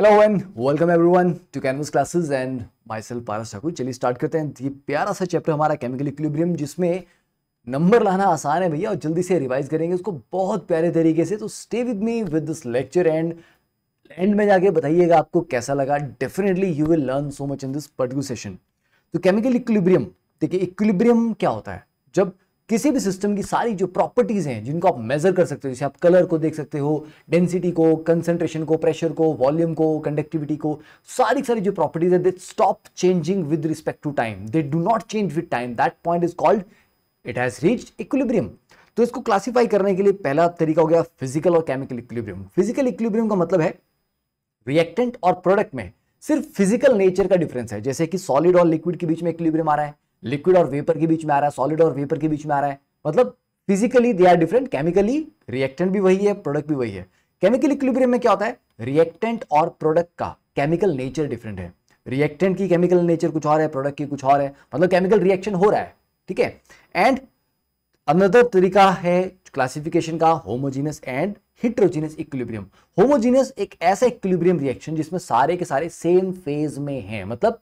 Hello and welcome everyone to Canvas classes and myself Paras Thakur चलिए start करते हैं ये प्यारा सा चैप्टर हमारा केमिकल इक्विलिब्रियम जिसमें नंबर लाना आसान है भैया और जल्दी से रिवाइज करेंगे उसको बहुत प्यारे तरीके से तो stay with me with this lecture and end में जाके बताइएगा आपको कैसा लगा definitely you will learn so much in this particular session तो केमिकल इक्विलिब्रियम देखिए इक्विलिब्रियम क्या होता है जब किसी भी सिस्टम की सारी जो प्रॉपर्टीज़ हैं जिनको आप मेज़र कर सकते हो जैसे आप कलर को देख सकते हो डेंसिटी को कंसेंट्रेशन को प्रेशर को वॉल्यूम को कंडक्टिविटी को सारी सारी जो प्रॉपर्टीज़ है they stop changing with respect to time they do not change with time that point is called it has reach equilibrium तो इसको क्लासीफाई करने के लिए पहला तरीका हो गया फिजिकल और केमिकल इक्विलिब्रियम फिजिकल इक्विलिब्रियम का मतलब है रिएक्टेंट और प्रोडक्ट में सिर्फ फिजिकल नेचर का डिफरेंस है जैसे कि सॉलिड और लिक्विड के बीच में इक्विलिब्रियम आ रहा है लिक्विड और वेपर के बीच में आ रहा है सॉलिड और वेपर के बीच में आ रहा है मतलब physically they are different chemically reactant भी वही है प्रोडक्ट भी वही है केमिकल इक्विलिब्रियम में क्या होता है रिएक्टेंट और प्रोडक्ट का केमिकल नेचर डिफरेंट है रिएक्टेंट की केमिकल नेचर कुछ और है प्रोडक्ट की कुछ और है मतलब केमिकल रिएक्शन हो रहा है ठीक है एंड अनदर तरीका है क्लासिफिकेशन का homogeneous and heterogeneous equilibrium homogeneous एक ऐसा इक्विलिब्रियम रिएक्शन जिसमें सारे के सारे सेम फेज में हैं मतलब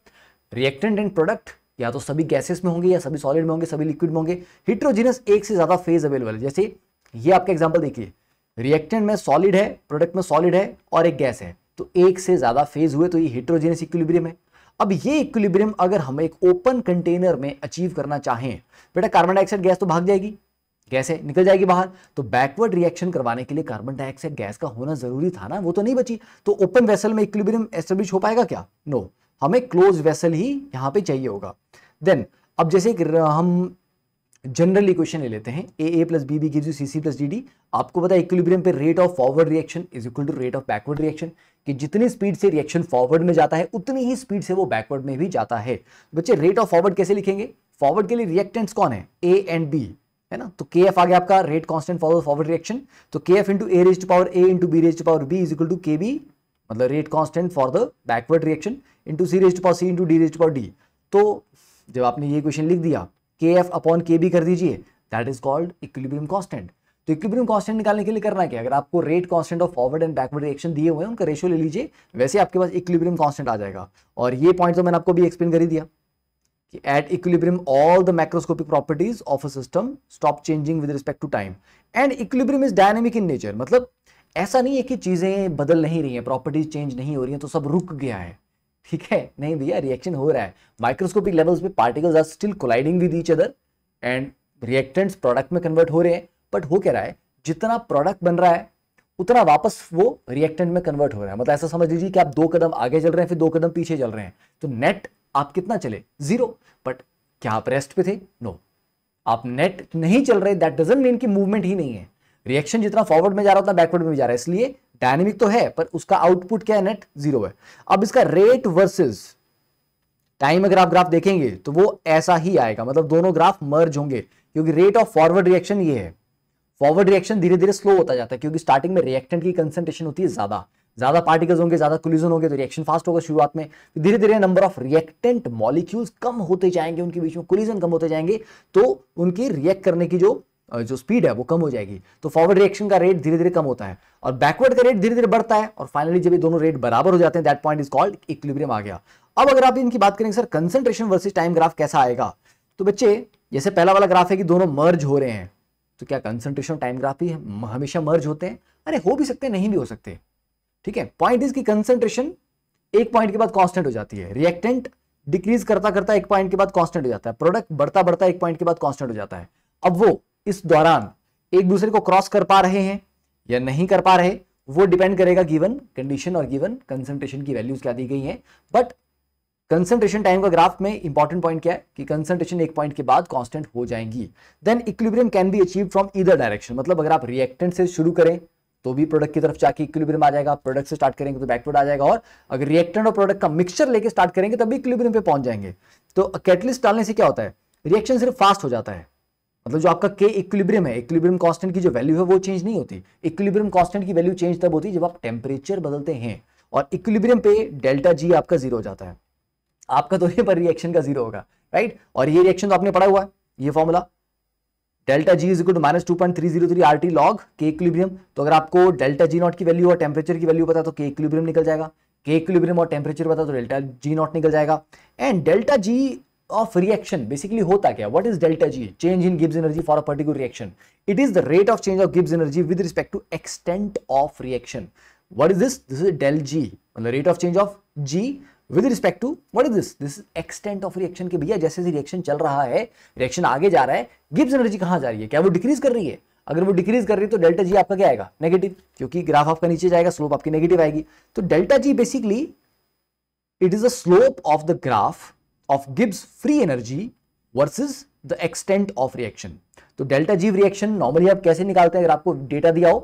रिएक्टेंट एंड प्रोडक्ट या तो सभी गैसेस में होंगे या सभी सॉलिड में होंगे सभी लिक्विड में होंगे हिट्रोजीनियस एक से ज़्यादा फेज अवेलेबल है जैसे ये आपका एग्जाम्पल देखिए रिएक्टेंट में सॉलिड है प्रोडक्ट में सॉलिड है और एक गैस है तो एक से ज़्यादा फेज हुए तो ये हिट्रोजीनियस इक्विलिब्रियम है अब ये इक्विलिब्रियम अगर हम एक ओपन कंटेनर में अचीव करना चाहें बेटा कार्बन डाइऑक्साइड गैस तो भाग जाएगी गैस है निकल जाएगी बाहर तो बैकवर्ड रिएक्शन करवाने के लिए कार्बन डाइऑक्साइड गैस का होना जरूरी था ना वो तो नहीं बची तो ओपन वेसल में इक्विलिब्रियम एस्टेब्लिश हो पाएगा क्या नो no. हमें क्लोज वेसल ही यहाँ पे चाहिए होगा देन अब जैसे एक हम जनरल इक्वेशन ले लेते हैं A A plus B B gives you C C plus D D आपको पता है इक्विलिब्रियम पे rate of forward reaction is equal to rate of backward reaction कि जितनी स्पीड से रिएक्शन फॉरवर्ड में जाता है उतनी ही स्पीड से वो बैकवर्ड में भी जाता है तो बच्चे रेट ऑफ फॉरवर्ड कैसे लिखेंगे फॉरवर्ड के लिए रिएक्टेंट्स कौन है ए एंड बी है ना तो के एफ आ गया आपका rate constant forward forward reaction तो K F into A raise to power A into B raise to power B is equal to K B मतलब rate constant for the backward reaction into C raise power C into D raise power D तो जब आपने ये question लिख दिया के F upon के B कर दीजिए that is called equilibrium constant तो इक्विलिब्रियम कांस्टेंट निकालने के लिए करना क्या अगर आपको rate constant of forward and backward reaction दिए हुए हैं उनका रेशियो ले लीजिए वैसे आपके पास इक्विलिब्रियम कांस्टेंट आ जाएगा और ये पॉइंट तो मैंने आपको भी एक्सप्लेन कर ही दिया कि at equilibrium all the macroscopic properties of a system stop changing with respect to time and equilibrium is dynamic in nature मतलब ऐसा नहीं है कि चीज़ें बदल नहीं रही हैं प्रॉपर्टीज चेंज नहीं हो रही हैं तो सब रुक गया है ठीक है नहीं भैया रिएक्शन हो रहा है माइक्रोस्कोपिक लेवल्स पे particles are still colliding with each other and reactants product में कन्वर्ट हो रहे हैं बट हो क्या रहा है जितना प्रोडक्ट बन रहा है उतना वापस वो रिएक्टेंट में कन्वर्ट हो रहा है मतलब ऐसा समझ लीजिए कि आप दो कदम आगे चल रहे हैं फिर दो कदम पीछे चल रहे हैं तो नेट आप कितना चले जीरो बट क्या आप रेस्ट पे थे नो no. आप नेट नहीं चल रहे दैट डजेंट मीन कि मूवमेंट ही नहीं है रिएक्शन जितना फॉरवर्ड में जा रहा है उतना बैकवर्ड में भी जा रहा है इसलिए डायनेमिक तो है पर उसका आउटपुट क्या है नेट जीरो है अब इसका रेट वर्सेस टाइम अगर आप ग्राफ देखेंगे तो वो ऐसा ही आएगा मतलब दोनों ग्राफ मर्ज होंगे क्योंकि रेट ऑफ फॉरवर्ड रिएक्शन ये है फॉरवर्ड रिएक्शन धीरे धीरे स्लो होता जाता है क्योंकि स्टार्टिंग में रिएक्टेंट की कंसेंट्रेशन होती है ज्यादा ज्यादा पार्टिकल्स होंगे ज्यादा कुलिजन होंगे तो रिएक्शन फास्ट होगा शुरुआत में धीरे धीरे नंबर ऑफ रिएक्टेंट मॉलिक्यूल्स कम होते जाएंगे उनके बीच में कुलिजन कम होते जाएंगे तो उनकी रिएक्ट करने की जो जो स्पीड है वो कम हो जाएगी तो फॉरवर्ड रिएक्शन का रेट धीरे धीरे कम होता है और बैकवर्ड का रेट धीरे धीरे बढ़ता है और फाइनली जब ये दोनों रेट बराबर हो जाते हैं that point is called equilibrium आ गया अब अगर आप इनकी बात करेंगे sir concentration versus time graph कैसा आएगा तो बच्चे जैसे पहला वाला ग्राफ है कि दोनों मर्ज हो रहे हैं तो क्या कंसेंट्रेशन टाइम ग्राफ ही हमेशा मर्ज होते हैं अरे हो भी सकते नहीं भी हो सकते ठीक है पॉइंट इज की कंसेंट्रेशन एक पॉइंट के बाद कॉन्स्टेंट हो जाती है रिएक्टेंट डिक्रीज करता करता एक पॉइंट के बाद कॉन्स्टेंट हो जाता है प्रोडक्ट बढ़ता बढ़ता एक पॉइंट के बाद कॉन्स्टेंट हो जाता है अब वो इस दौरान एक दूसरे को क्रॉस कर पा रहे हैं या नहीं कर पा रहे वो डिपेंड करेगा गिवन कंडीशन और गिवन कंसंट्रेशन की वैल्यूज क्या दी गई हैं बट कंसंट्रेशन टाइम का ग्राफ में इंपॉर्टेंट पॉइंट क्या है कि कंसंट्रेशन एक पॉइंट के बाद कांस्टेंट हो जाएंगी then equilibrium can be achieve from either direction मतलब अगर आप रिएक्टेंट से शुरू करें तो भी प्रोडक्ट की तरफ जाके इक्विलिब्रियम आ जाएगा प्रोडक्ट से स्टार्ट करेंगे तो बैकवर्ड आ जाएगा और अगर रिएक्टेंट और प्रोडक्ट का मिक्सचर लेके स्टार्ट करेंगे तब भी इक्विलिब्रियम पे पहुंच जाएंगे तो कैटलिस्ट डालने से क्या होता है रिएक्शन सिर्फ फास्ट हो जाता है मतलब जो आपका के इक्विलिब्रियम है इक्विलिब्रियम कांस्टेंट की जो वैल्यू है वो चेंज नहीं होती इक्विलिब्रियम कांस्टेंट की वैल्यू चेंज तब होती है जब आप टेम्परेचर बदलते हैं और इक्विलिब्रियम पे डेल्टा जी आपका जीरो हो जाता है आपका तो पर रिएक्शन का जीरो होगा राइट और ये रिएक्शन तो आपने पढ़ा हुआ है ये formula delta G is equal to minus two point three zero three R T log K equilibrium तो अगर आपको डेल्टा जी नॉट की वैल्यू और टेम्परेचर की वैल्यू पता तो के इक्विलिब्रियम निकल जाएगा के इक्विलिब्रियम और टेम्परेचर पता तो डेल्टा जी नॉट निकल जाएगा and delta G of reaction basically होता क्या what is delta G change in Gibbs energy for a particular reaction it is the rate of change of Gibbs energy with respect to extent of reaction what is this this is del G मतलब rate of change of G with respect to what is this this is extent of reaction के भैया जैसे जैसे reaction चल रहा है reaction आगे जा रहा है गिब्स एनर्जी कहां जा रही है क्या वो डिक्रीज कर रही है अगर वो डिक्रीज कर रही है तो डेल्टा जी आपका क्या आएगा नेगेटिव क्योंकि ग्राफ आपका नीचे जाएगा स्लोप आपकी नेगेटिव आएगी तो delta G basically it is the slope of the graph of Gibbs free energy versus the extent of reaction तो डेल्टा जीव रिएक्शन नॉर्मली आप कैसे निकालते हैं अगर आपको डेटा दिया हो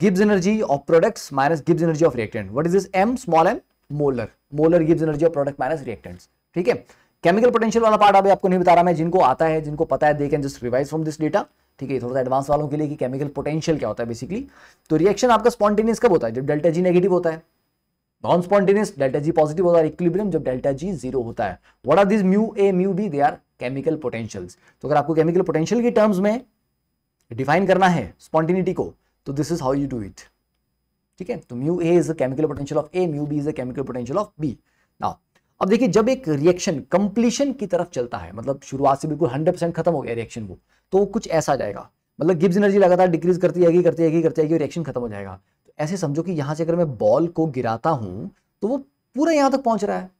Gibbs energy of products minus Gibbs energy of reactant what is this M small M molar molar Gibbs energy of product minus reactants ठीक है केमिकल पोटेंशियल वाला पार्ट अभी आपको नहीं बता रहा मैं जिनको आता है जिनको पता है they can just revise from this data ठीक है थोड़ा सा एडवांस वालों के लिए कि केमिकल पोटेंशियल क्या होता है बेसिकली तो रिएक्शन आपका स्पॉन्टेनियस कब होता है जब डेल्टा जी नेगेटिव होता है non spontaneous delta G positive होता है इक्विलिब्रियम जब डेल्टा जी जीरो होता है what are this mu A mu B they are chemical potentials तो अगर आपको केमिकल पोटेंशियल की टर्म्स में डिफाइन करना है स्पॉन्टेनिटी को तो this is how you do it ठीक है तो mu A is a chemical potential of A mu B is a chemical potential of B now अब देखिए जब एक रिएक्शन कंप्लीशन की तरफ चलता है मतलब शुरुआत से बिल्कुल 100% खत्म हो गया रिएक्शन को तो कुछ ऐसा जाएगा मतलब गिब्स एनर्जी लगातार डिक्रीज करती जाएगी करती जाएगी करती जाएगी रिएक्शन खत्म हो जाएगा ऐसे समझो कि यहां से अगर मैं बॉल को गिराता हूं तो वो पूरा यहां तक पहुंच रहा है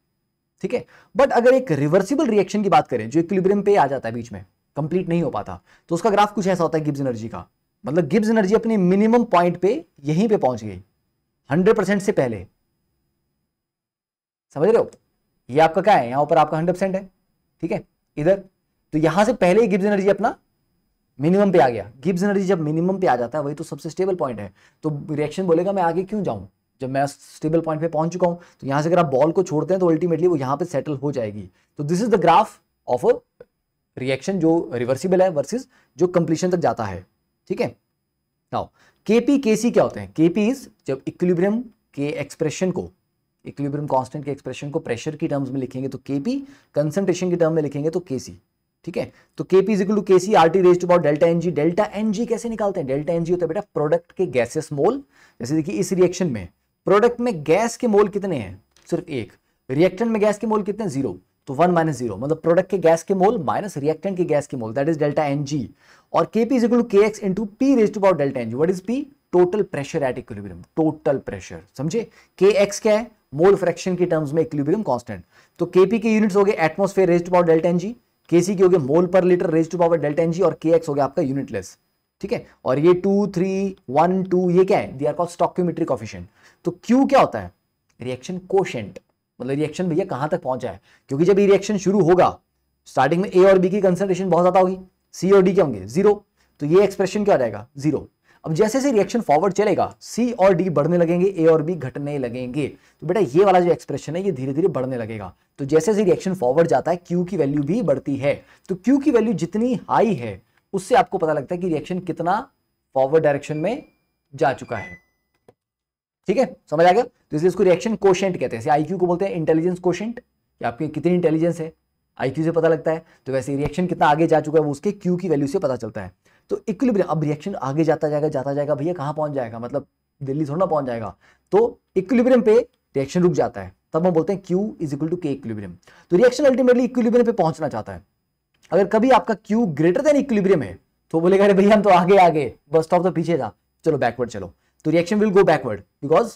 ठीक है बट अगर एक रिवर्सिबल रिएक्शन की बात करें जो इक्विलिब्रियम पे आ जाता है बीच में कंप्लीट नहीं हो पाता तो उसका ग्राफ कुछ ऐसा होता है गिब्स एनर्जी का मतलब गिब्स एनर्जी अपने मिनिमम पॉइंट पे यहीं पे पहुंच गई 100 परसेंट से पहले समझ रहे हो ये आपका क्या है यहां ऊपर आपका 100 परसेंट है ठीक है इधर तो यहां से पहले गिब्स एनर्जी अपना मिनिमम पे आ गया गिब्स एनर्जी जब मिनिमम पे आ जाता है वही तो सबसे स्टेबल पॉइंट है तो रिएक्शन बोलेगा मैं आगे क्यों जाऊँ जब मैं स्टेबल पॉइंट पे पहुंच चुका हूँ तो यहाँ से अगर आप बॉल को छोड़ते हैं तो अल्टीमेटली वो यहाँ पे सेटल हो जाएगी तो this is the graph of a reaction जो रिवर्सिबल है वर्सेज जो कंप्लीशन तक जाता है ठीक है नाउ केपी केसी क्या होते हैं केपी इज जब इक्विलिब्रियम के एक्सप्रेशन को इक्विलिब्रियम कांस्टेंट के एक्सप्रेशन को प्रेशर की टर्म्स में लिखेंगे तो केपी कंसंट्रेशन की टर्म में लिखेंगे तो केसी ठीक है तो K P is equal to K C R T raised to about delta N G delta N G कैसे निकालते हैं डेल्टा एनजी होता है बेटा प्रोडक्ट के गैसेस मोल जैसे देखिए इस रिएक्शन में प्रोडक्ट में गैस के मोल कितने हैं सिर्फ एक रिएक्टेंट में गैस के मोल कितने जीरो तो वन माइनस जीरो मतलब प्रोडक्ट के गैस के मोल माइनस रिएक्टेंट के गैस के mole that is delta N G और K P is equal to K X into P raised to about delta N G G what is P total pressure at equilibrium total pressure समझे K X क्या है mole fraction के terms में equilibrium constant तो K P के units हो गए atmosphere raised about delta NG के सी की होगी mole per litre raise to power delta N G और के एक्स हो गया आपका यूनिटलेस ठीक है और ये टू थ्री वन टू ये क्या है they are call stoichiometric coefficient तो क्यू क्या होता है रिएक्शन कोशेंट मतलब रिएक्शन भैया कहां तक पहुंचा है क्योंकि जब ये रिएक्शन शुरू होगा स्टार्टिंग में ए और बी की कंसेंट्रेशन बहुत ज्यादा होगी सी और डी क्या होंगे जीरो तो ये एक्सप्रेशन क्या हो जाएगा जीरो अब जैसे जैसे रिएक्शन फॉरवर्ड चलेगा सी और डी बढ़ने लगेंगे ए और बी घटने लगेंगे तो बेटा ये वाला जो एक्सप्रेशन है ये धीरे धीरे बढ़ने लगेगा तो जैसे जैसे रिएक्शन फॉरवर्ड जाता है क्यू की वैल्यू भी बढ़ती है तो क्यू की वैल्यू जितनी हाई है उससे आपको पता लगता है कि रिएक्शन कितना फॉरवर्ड डायरेक्शन में जा चुका है ठीक है समझ आ गया तो इसलिए इसको रिएक्शन कोशेंट कहते हैं आई को बोलते हैं इंटेलिजेंस कोशेंट कि आपकी कितनी इंटेलिजेंस है आई से पता लगता है तो वैसे रिएक्शन कितना आगे जा चुका है वो उसके क्यू की वैल्यू से पता चलता है तो इक्विलिब्रियम अब रिएक्शन आगे जाता जाएगा जाता जाएगा भैया कहाँ पहुंच जाएगा मतलब दिल्ली थोड़ा ना पहुंच जाएगा तो इक्विलिब्रियम पे रिएक्शन रुक जाता है तब हम बोलते हैं Q is equal to K equilibrium तो रिएक्शन अल्टीमेटली इक्विलिब्रियम पे पहुंचना चाहता है अगर कभी आपका क्यू ग्रेटर देन इक्विलिब्रियम है तो बोलेगा अरे भैया हम तो आगे आगे बस स्टॉप तो पीछे था चलो बैकवर्ड चलो तो reaction will go backward because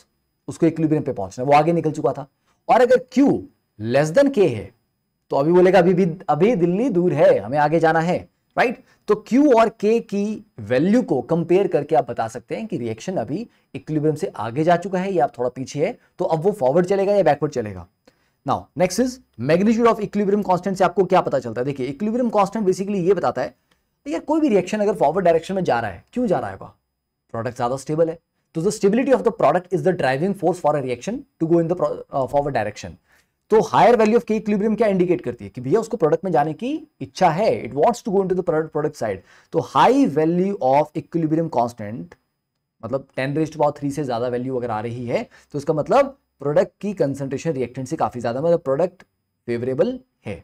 उसको इक्विलिब्रियम पे पहुंचना वो आगे निकल चुका था और अगर क्यू लेस देन के है तो अभी बोलेगा अभी भी अभी दिल्ली दूर है हमें आगे जाना है राइट तो Q और K की वैल्यू को कंपेयर करके आप बता सकते हैं कि रिएक्शन अभी इक्विलिब्रियम से आगे जा चुका है या आप थोड़ा पीछे है तो अब वो फॉरवर्ड चलेगा या बैकवर्ड चलेगा now next is magnitude of equilibrium constant से आपको क्या पता चलता है देखिए इक्विलिब्रियम कांस्टेंट बेसिकली ये बताता है यार कोई भी रिएक्शन अगर फॉरवर्ड डायरेक्शन में जा रहा है क्यों जा रहा है प्रोडक्ट ज्यादा स्टेबल है तो the stability of the product is the driving force for a reaction to go in the forward direction तो higher value of K equilibrium क्या इंडिकेट करती है कि भैया उसको प्रोडक्ट में जाने की इच्छा है it wants to go into the product product side तो high value of equilibrium constant मतलब टेन रेस्ट पावर थ्री से ज्यादा वैल्यू अगर आ रही है तो उसका मतलब प्रोडक्ट की कंसंट्रेशन रिएक्टेंट से काफी ज्यादा मतलब प्रोडक्ट फेवरेबल है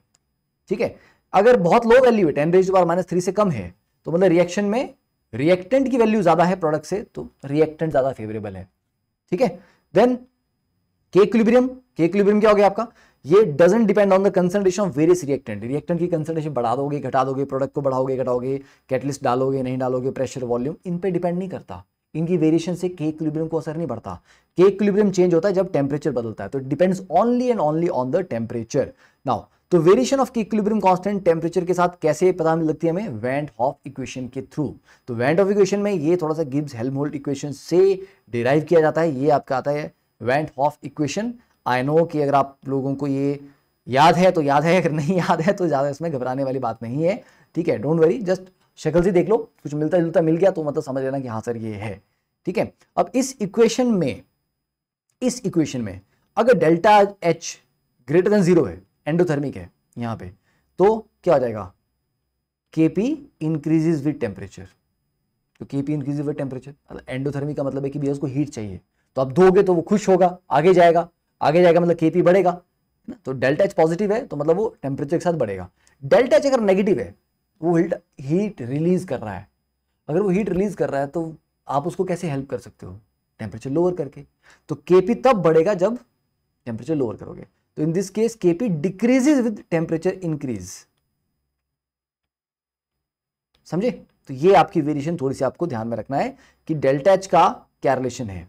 ठीक है अगर बहुत लो वैल्यू है ten raised power minus three से कम है तो मतलब रिएक्शन में रिएक्टेंट की वैल्यू ज्यादा है प्रोडक्ट से तो रिएक्टेंट ज्यादा फेवरेबल है ठीक है देन के इक्विलिब्रियम के इक्विलिब्रियम क्या हो गया आपका ये doesn't depend on the concentration of various reactant reactant की कंसनट्रेशन बढ़ा दोगे घटा दोगे प्रोडक्ट को बढ़ाओगे घटाओगे कैटलिस्ट डालोगे नहीं डालोगे प्रेशर वॉल्यूम इन पे डिपेंड नहीं करता इनकी वेरिएशन से के इक्विलिब्रियम को असर नहीं पड़ता के इक्विलिब्रियम चेंज होता है जब टेम्परेचर बदलता है तो depends only and only on the temperature now तो variation of equilibrium constant temperature के साथ कैसे पता लगती है हमें वेंट ऑफ इक्वेशन के थ्रू तो वेंट ऑफ इक्वेशन में ये थोड़ा सा गिब्स हेल्महोल्ट इक्वेशन से डिराइव किया जाता है ये आपका आता है van't Hoff equation I know कि अगर आप लोगों को ये याद है तो याद है अगर नहीं याद है तो ज़्यादा इसमें घबराने वाली बात नहीं है ठीक है डोंट वरी जस्ट शक्ल से देख लो कुछ मिलता जुलता मिल गया तो मतलब समझ लेना कि हाँ सर ये है ठीक है अब इस इक्वेशन में इस इक्वेशन में अगर delta H greater than zero है एंडोथर्मिक है यहाँ पे तो क्या हो जाएगा के पी इंक्रीजेज विद टेम्परेचर तो K P increases with temperature endothermy का मतलब है कि भैया उसको हीट चाहिए तो आप दोगे तो वो खुश होगा आगे जाएगा आगे जाएगा मतलब के बढ़ेगा ना तो डेल्टा एच पॉजिटिव है तो मतलब वो टेम्परेचर के साथ बढ़ेगा डेल्टा एच अगर नेगेटिव है वो हीट हीट रिलीज कर रहा है अगर वो हीट रिलीज कर रहा है तो आप उसको कैसे हेल्प कर सकते हो टेम्परेचर लोअर करके तो के तब बढ़ेगा जब टेम्परेचर लोअर करोगे तो in this case K P decreases with temperature increase समझे तो ये आपकी वेरिएशन थोड़ी सी आपको ध्यान में रखना है कि डेल्टा एच का क्या रिलेशन है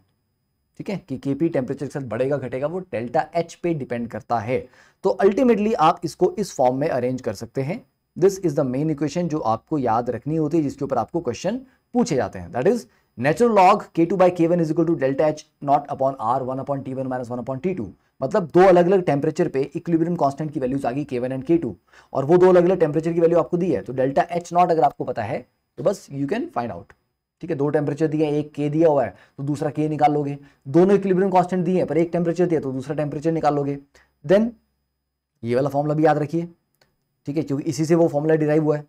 ठीक है कि केपी टेम्परेचर के साथ बढ़ेगा घटेगा वो डेल्टा एच पे डिपेंड करता है तो अल्टीमेटली आप इसको इस फॉर्म में अरेंज कर सकते हैं this is the main equation जो आपको याद रखनी होती है जिसके ऊपर आपको क्वेश्चन पूछे जाते हैं that is natural log K two by K one is equal to delta H naught upon R one upon T one minus one upon T two मतलब दो अलग अलग टेम्परेचर पे इक्विलिब्रियम कांस्टेंट की वैल्यूज आ गई के वन एंड के to और वो दो अलग अलग टेम्परेचर की वैल्यू आपको दी है तो डेल्टा एच नॉट अगर आपको पता है तो बस यू कैन फाइंड आउट ठीक है दो टेम्परेचर दिए एक के दिया हुआ है तो दूसरा के निकालोगे दोनों इक्विलिब्रियम कांस्टेंट दिए हैं पर एक टेम्परेचर दिया तो दूसरा टेम्परेचर निकालोगे देन ये वाला फॉर्मूला भी याद रखिए ठीक है क्योंकि इसी से वो फॉर्मूला डिराइव हुआ है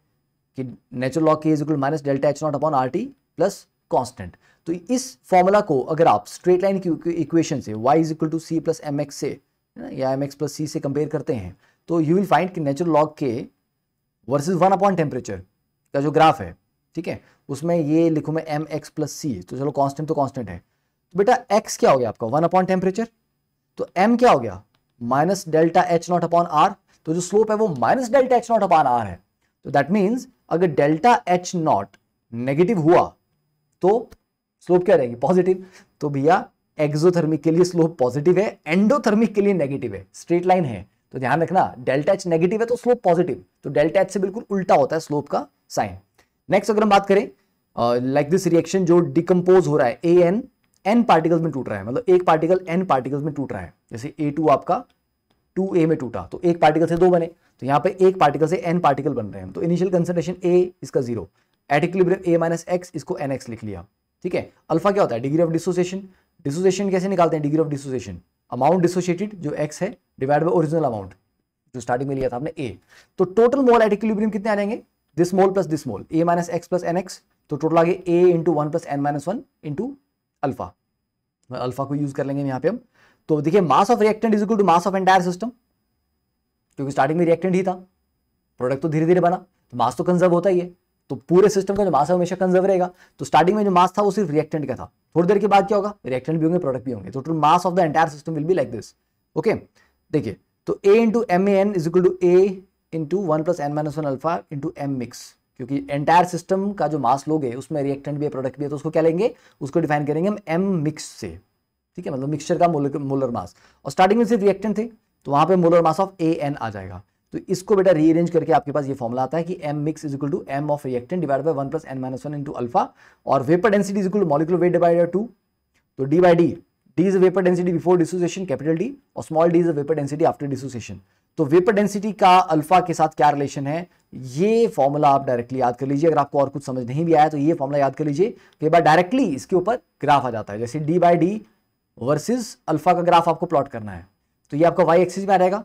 कि natural law K is equal minus delta H naught upon R T plus constant तो इस फॉर्मूला को अगर आप स्ट्रेट लाइन की इक्वेशन से Y is equal to C plus M X से या एम एक्स प्लस सी से कंपेयर करते हैं तो यू विल फाइंड कि natural log K versus one upon temperature का जो ग्राफ है ठीक है उसमें ये लिखू मैं एम एक्स प्लस सी तो चलो कॉन्स्टेंट तो कॉन्स्टेंट है तो बेटा एक्स क्या हो गया आपका वन अपॉन टेम्परेचर तो एम क्या हो गया minus delta H naught upon R तो जो स्लोप है वो minus delta H naught upon R है तो दैट मीन्स अगर डेल्टा एच नॉट नेगेटिव हुआ तो स्लोप क्या रहेगी पॉजिटिव तो भैया एक्सोथर्मिक के लिए स्लोप पॉजिटिव है एंडोथर्मिक के लिए नेगेटिव है स्ट्रेट लाइन है तो ध्यान रखना डेल्टा एच नेगेटिव है तो स्लोप पॉजिटिव तो डेल्टा एच से बिल्कुल उल्टा होता है स्लोप का साइन नेक्स्ट अगर हम बात करें लाइक दिस रिएक्शन जो डिकम्पोज हो रहा है ए एन एन पार्टिकल्स में टूट रहा है मतलब एक पार्टिकल एन पार्टिकल्स में टूट रहा है जैसे ए टू आपका टू ए में टूटा तो एक पार्टिकल से दो बने तो यहाँ पे एक पार्टिकल से एन पार्टिकल बन रहे हैं तो इनिशियल कंसनट्रेशन ए इसका zero at A minus X इसको एन एक्स लिख लिया ठीक है अल्फा क्या होता है डिग्री ऑफ डिसोसिएशन डिसोसिएशन कैसे निकालते हैं degree of dissociation amount dissociated जो एक्स है डिवाइड बाय ओरिजिनल अमाउंट जो स्टार्टिंग में लिया था आपने ए तो टोटल मोल एट कितने आ जाएंगे this mole plus this mole A minus X plus N X तो टोटल आगे A into one plus N minus one into alpha alpha को यूज कर लेंगे यहां पे हम तो देखिए mass of reactant is equal to mass of entire system क्योंकि स्टार्टिंग में रिएक्टेंट ही था प्रोडक्ट तो धीरे धीरे बना तो मास तो कंजर्व होता ही है तो पूरे सिस्टम का जो मास है हमेशा कंजर्व रहेगा तो स्टार्टिंग में जो मास था वो सिर्फ रिएक्टेंट का था थोड़ी देर के बाद क्या होगा रिएक्टेंट भी होंगे प्रोडक्ट भी होंगे total mass of the entire system will be like this okay देखिए तो A into M A N is equal to A into one plus N minus one alpha into M mix क्योंकि entire system का जो मास लोगे उसमें reactant भी है product भी है तो उसको क्या लेंगे उसको डिफाइन करेंगे हम एम मिक्स से ठीक है मतलब मिक्सचर का मोलर मास और स्टार्टिंग में सिर्फ रिएक्टेंट थे तो वहां पे molar mass of A N आ जाएगा तो इसको बेटा रीअरेंज करके आपके पास ये फॉर्मला आता है कि M mix is equal to M of reactant divide by one plus N minus one into alpha और vapour density is equal to molecular weight divide two तो D by D D is vapour density before dissociation capital D और small D is vapour density after dissociation तो vapour density का alpha के साथ क्या relation है ये formula आप डायरेक्टली याद कर लीजिए अगर आपको और कुछ समझ नहीं भी आया तो ये फॉर्मूला याद कर लीजिए कई बार डायरेक्टली इसके ऊपर ग्राफ आ जाता है जैसे D by D versus alpha का ग्राफ आपको प्लॉट करना है तो ये आपका वाई एक्सिस में आ जाएगा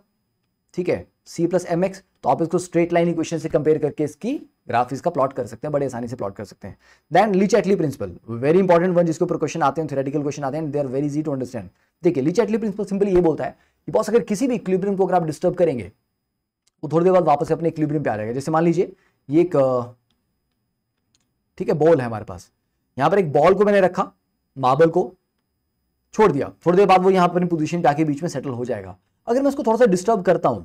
ठीक है सी प्लस एम एक्स तो आप इसको स्ट्रेट लाइन इक्वेशन से कंपेयर करके इसकी ग्राफ इसका प्लॉट कर सकते हैं बड़े आसानी से प्लॉट कर सकते हैं then Le Chatelier principle very important one जिसके ऊपर क्वेश्चन आते हैं थेरेटिकल क्वेश्चन आते हैं they are very easy to understand देखिए लीच एटली प्रिंसिपल सिंपली ये बोलता है कि बॉस अगर किसी भी इक्विब्रियम को अगर आप डिस्टर्ब करेंगे वो तो थोड़ी देर बाद वापस अपने इक्विब्रियम पे आ जाएगा जैसे मान लीजिए ये एक ठीक है बॉल है हमारे पास यहां पर एक बॉल को मैंने रखा मार्बल को छोड़ दिया थोड़ी देर बाद वो यहां पर अपनी पोजिशन पे आके बीच में सेटल हो जाएगा अगर मैं उसको थोड़ा सा डिस्टर्ब करता हूं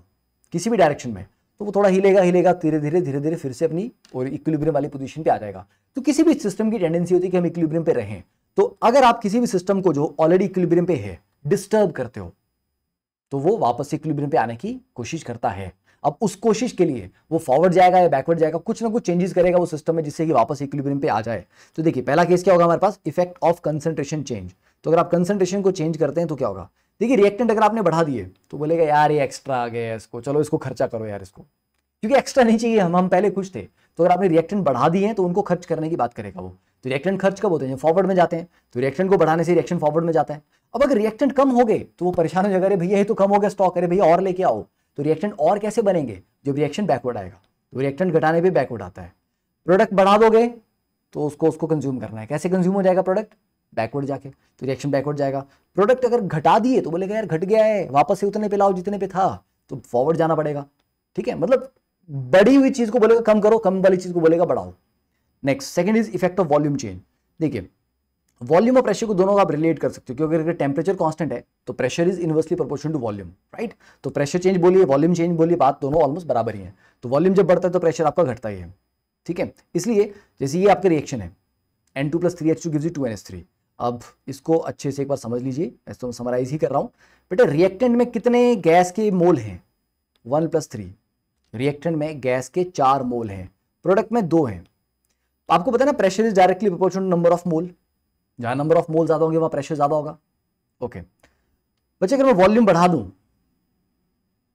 किसी भी डायरेक्शन में तो वो थोड़ा हिलेगा हिलेगा धीरे धीरे धीरे धीरे फिर से अपनी और इक्विब्रियम वाली पोजिशन पे आ जाएगा तो किसी भी सिस्टम की टेंडेंसी होती है कि हम इक्विब्रियम पे रहें तो अगर आप किसी भी सिस्टम को जो ऑलरेडी इक्विब्रियम पे है डिस्टर्ब करते हो तो वो वापस इक्विलिब्रियम पे आने की कोशिश करता है अब उस कोशिश के लिए वो फॉरवर्ड जाएगा या बैकवर्ड जाएगा कुछ ना कुछ चेंजेस करेगा वो सिस्टम में जिससे कि वापस इक्विलिब्रियम पे आ जाए तो देखिए पहला केस क्या होगा हमारे पास इफेक्ट ऑफ कंसंट्रेशन चेंज तो अगर आप कंसंट्रेशन को चेंज करते हैं तो क्या होगा देखिए रिएक्टेंट अगर आपने बढ़ा दिए तो बोलेगा यार ये एक्स्ट्रा आ गया इसको चलो इसको खर्चा करो यार इसको क्योंकि एक्स्ट्रा नहीं चाहिए हम हम पहले खुश थे तो अगर आपने रिएक्टेंट बढ़ा दिए हैं तो उनको खर्च करने की बात करेगा वो तो रिएक्टेंट खर्च कब होते हैं फॉरवर्ड में जाते हैं तो रिएक्टेंट को बढ़ाने से रिएक्शन फॉरवर्ड में जाता है अब अगर रिएक्टेंट कम हो गए तो वो परेशान हो जाएगा अरे भैया ये तो कम हो गया स्टॉक अरे भैया और लेके आओ तो रिएक्टेंट और कैसे बनेंगे जब रिएक्शन बैकवर्ड आएगा तो रिएक्टेंट घटाने पर बैकवर्ड आता है प्रोडक्ट बढ़ा दोगे तो उसको उसको कंज्यूम करना है कैसे कंज्यूम हो जाएगा प्रोडक्ट बैकवर्ड जाके तो रिएक्शन बैकवर्ड जाएगा प्रोडक्ट अगर घटा दिए तो बोलेगा यार घट गया है वापस से उतने पे लाओ जितने पे था तो फॉरवर्ड जाना पड़ेगा ठीक है मतलब बड़ी हुई चीज को बोलेगा कम करो कम वाली चीज को बोलेगा बढ़ाओ next second is effect of volume change देखिए वॉल्यूम और प्रेशर को दोनों आप रिलेट कर सकते हो क्योंकि अगर टेम्परेचर कांस्टेंट है तो pressure is inversely proportion to volume right तो प्रेशर चेंज बोलिए वॉल्यूम चेंज बोलिए बात दोनों ऑलमोस्ट बराबर ही है तो वॉल्यूम जब बढ़ता है तो प्रेशर आपका घटता ही है ठीक है इसलिए जैसे ये आपका रिएक्शन है N two plus three H two gives you two N H three अब इसको अच्छे से एक बार समझ लीजिए ऐसे तो समराइज ही कर रहा हूँ बेटा रिएक्टेंट में कितने गैस के मोल हैं वन प्लस थ्री रिएक्टेंट में गैस के चार मोल हैं प्रोडक्ट में दो हैं तो आपको पता है ना pressure is directly proportional number of mole जहां नंबर ऑफ मोल ज्यादा होंगे वहां प्रेशर ज्यादा होगा ओके बच्चे अगर मैं वॉल्यूम बढ़ा दूं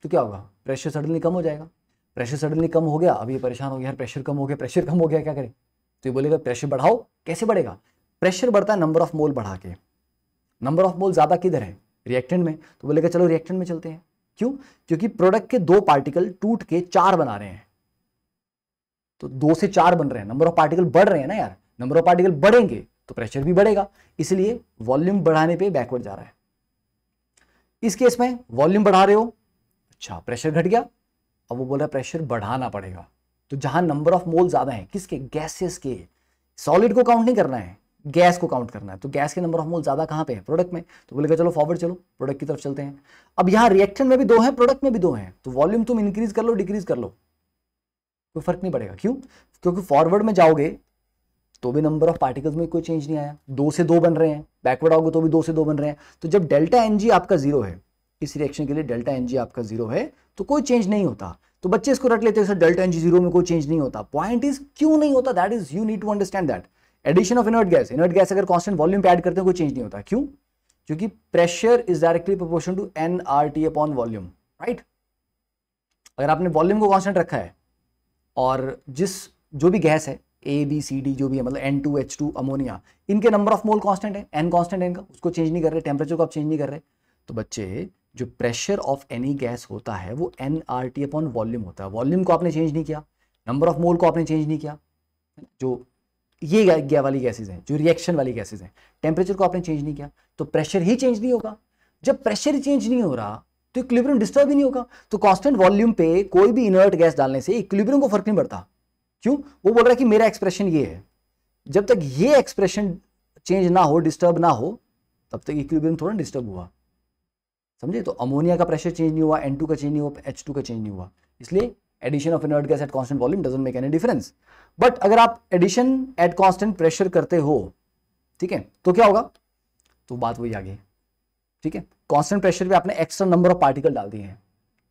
तो क्या होगा प्रेशर सडनली कम हो जाएगा प्रेशर सडनली कम हो गया अभी परेशान हो गया यार प्रेशर कम हो गया प्रेशर कम हो गया क्या करें तो ये बोलेगा प्रेशर बढ़ाओ कैसे बढ़ेगा प्रेशर बढ़ता है नंबर ऑफ मोल बढ़ा के नंबर ऑफ मोल ज़्यादा किधर है रिएक्टेंट में तो बोलेगा चलो रिएक्टेंट में चलते हैं क्यों क्योंकि प्रोडक्ट के दो पार्टिकल टूट के चार बना रहे हैं तो दो से चार बन रहे हैं नंबर ऑफ पार्टिकल बढ़ रहे हैं ना यार नंबर ऑफ पार्टिकल बढ़ेंगे तो प्रेशर भी बढ़ेगा इसलिए वॉल्यूम बढ़ाने पे बैकवर्ड जा रहा है इस केस में वॉल्यूम बढ़ा रहे हो अच्छा प्रेशर घट गया अब वो बोल रहा है प्रेशर बढ़ाना पड़ेगा तो जहां नंबर ऑफ मोल ज्यादा है किसके गैसेस के सॉलिड को काउंट नहीं करना है गैस को काउंट करना है तो गैस के नंबर ऑफ मोल ज़्यादा कहां पे है प्रोडक्ट में तो बोलेगा चलो फॉरवर्ड चलो प्रोडक्ट की तरफ चलते हैं अब यहां रिएक्शन में भी दो है प्रोडक्ट में भी दो हैं तो वॉल्यूम तुम इंक्रीज कर लो डिक्रीज कर लो कोई फर्क नहीं पड़ेगा क्यों क्योंकि फॉरवर्ड में जाओगे तो भी नंबर ऑफ पार्टिकल्स में कोई चेंज नहीं आया दो से दो बन रहे हैं बैकवर्ड आओगे तो भी दो से दो बन रहे हैं तो जब डेल्टा एन आपका जीरो है इस रिएक्शन के लिए डेल्टा एन आपका जीरो है तो कोई चेंज नहीं होता तो बच्चे इसको रट लेते हैं सर डेल्टा एन जीरो में कोई चेंज नहीं होता पॉइंट इज क्यों नहीं होता that is you need to understand that addition of inert gas inert gas अगर कॉन्स्टेंट वॉल्यूम पे ऐड करते हैं कोई चेंज नहीं होता क्यों क्योंकि pressure is directly proportion to N R T upon volume right अगर आपने वॉल्यूम को कॉन्स्टेंट रखा है और जिस जो भी गैस है ए बी सी डी जो भी है मतलब N two H two ammonia इनके नंबर ऑफ मोल कॉन्स्टेंट है एन कॉन्स्टेंट है इनका उसको चेंज नहीं कर रहे टेम्परेचर को आप चेंज नहीं कर रहे तो बच्चे जो प्रेशर ऑफ एनी गैस होता है वो N R T upon volume होता है वॉल्यूम को आपने चेंज नहीं किया नंबर ऑफ मोल को आपने चेंज नहीं किया जो ये गया वाली गैसेज हैं जो रिएक्शन वाली गैसेज हैं टेम्परेचर को आपने चेंज नहीं किया तो प्रेशर ही चेंज नहीं होगा जब प्रेशर चेंज नहीं हो रहा तो इक्विब्रियम डिस्टर्ब ही नहीं होगा तो कांस्टेंट वॉल्यूम पे कोई भी इनर्ट गैस डालने से इक्विब्रियम को फर्क नहीं पड़ता क्यों वो बोल रहा है कि मेरा एक्सप्रेशन ये है जब तक ये एक्सप्रेशन चेंज ना हो डिस्टर्ब ना हो तब तक इक्विब्रियम थोड़ा डिस्टर्ब हुआ समझे तो अमोनिया का प्रेशर चेंज नहीं हुआ एन का चेंज नहीं हुआ एच का चेंज नहीं हुआ इसलिए addition of inert gas at constant volume doesn't make any difference but अगर आप एडिशन एट कॉन्स्टेंट प्रेशर करते हो ठीक है तो क्या होगा तो बात वही आ गई ठीक है कॉन्स्टेंट प्रेशर पर आपने एक्स्ट्रा नंबर ऑफ पार्टिकल डाल दिए हैं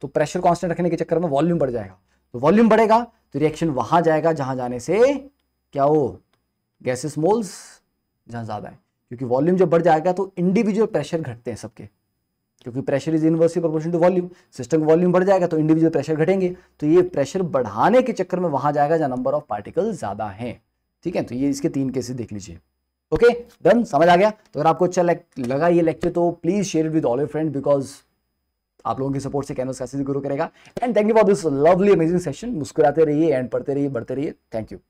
तो प्रेशर कॉन्स्टेंट रखने के चक्कर में वॉल्यूम बढ़ जाएगा तो वॉल्यूम बढ़ेगा तो रिएक्शन वहां जाएगा जहां जाने से क्या हो गैसेस मोल्स जहां ज्यादा है क्योंकि वॉल्यूम जब बढ़ जाएगा तो इंडिविजुअल प्रेशर घटते हैं सबके क्योंकि pressure is inversely proportion to volume system का वॉल्यूम बढ़ जाएगा तो इंडिविजुअल प्रेशर घटेंगे तो ये प्रेशर बढ़ाने के चक्कर में वहां जाएगा जहाँ नंबर ऑफ पार्टिकल ज़्यादा है ठीक है तो ये इसके तीन केसेस देख लीजिए ओके डन समझ आ गया तो अगर आपको अच्छा लगा ये लेक्चर तो please share with all your friend because आप लोगों की सपोर्ट से कैनवस कैसे ग्रो करेगा and thank you for this lovely amazing session मुस्कुराते रहिए एंड पढ़ते रहिए बढ़ते रहिए थैंक यू